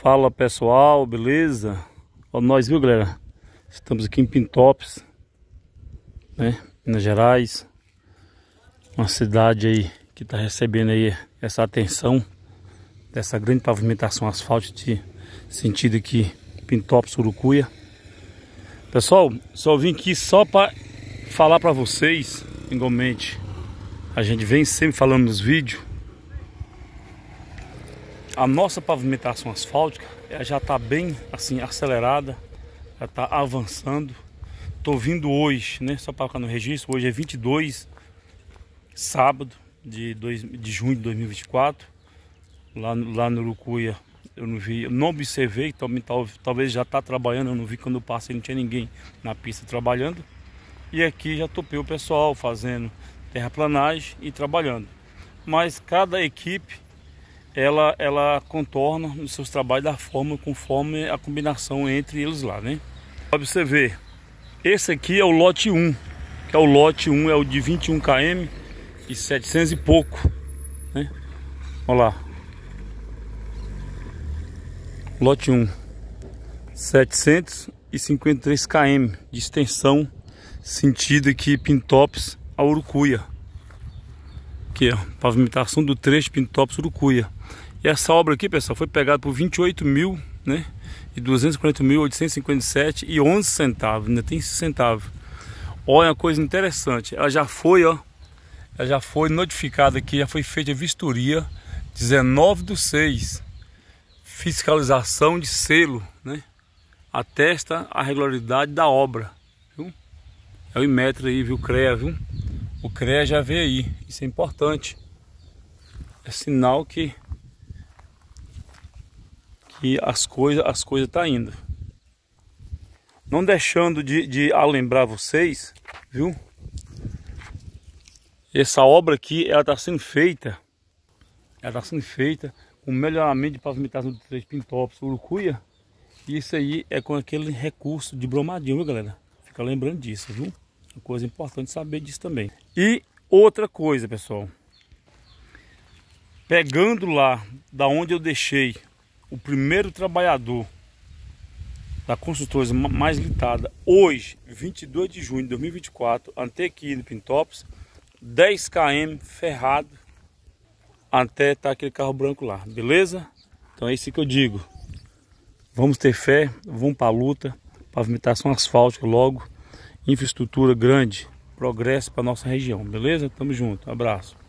Fala pessoal, beleza? Olha nós, viu galera? Estamos aqui em Pintopes, né? Minas Gerais. Uma cidade aí que está recebendo aí essa atenção dessa grande pavimentação asfalto de sentido aqui Pintopes Urucuia. Pessoal, só vim aqui só para falar para vocês, igualmente. A gente vem sempre falando nos vídeos a nossa pavimentação asfáltica já está bem assim acelerada, já está avançando. Estou vindo hoje, né? Só para colocar no registro, hoje é 22, sábado de, dois de junho de 2024. Lá, lá no Urucuia eu não vi, não observei, então talvez já está trabalhando, eu não vi quando eu passei, não tinha ninguém na pista trabalhando. E aqui já topei o pessoal fazendo terraplanagem e trabalhando. Mas cada equipe ela, ela contorna nos seus trabalhos da forma conforme a combinação entre eles lá, né? Você vê, esse aqui é o lote 1, que é o lote 1, é o de 21 km e 700 e pouco, né? Olha lá. Lote 1, 753 km de extensão, sentido aqui Pintops a Urucuia. Aqui, ó, é pavimentação do trecho Pintops Urucuia. E essa obra aqui, pessoal, foi pegada por 28 mil, né? E 240.857 e 11 centavos, ainda tem centavo. Olha uma coisa interessante, ela já foi, ó, ela já foi notificada aqui, já foi feita a vistoria 19 do 6, fiscalização de selo, né? Atesta a regularidade da obra, viu? É o Imetra aí, viu, CREA, viu? O CREA já veio aí, isso é importante. É sinal que e as coisas as coisas tá indo. Não deixando de, de lembrar vocês, viu? Essa obra aqui, ela tá sendo feita, ela tá sendo feita com melhoramento de pavimentação de três pintópolis, urucuia. E isso aí é com aquele recurso de bromadinho, viu, galera? Fica lembrando disso, viu? Uma coisa importante saber disso também. E outra coisa, pessoal. Pegando lá da onde eu deixei o primeiro trabalhador da construtora mais litada hoje, 22 de junho de 2024, até aqui no Pintópolis, 10 km ferrado até tá aquele carro branco lá, beleza? Então é isso que eu digo. Vamos ter fé, vamos para a luta, pavimentação asfáltica logo, infraestrutura grande, progresso para nossa região, beleza? Tamo junto, abraço.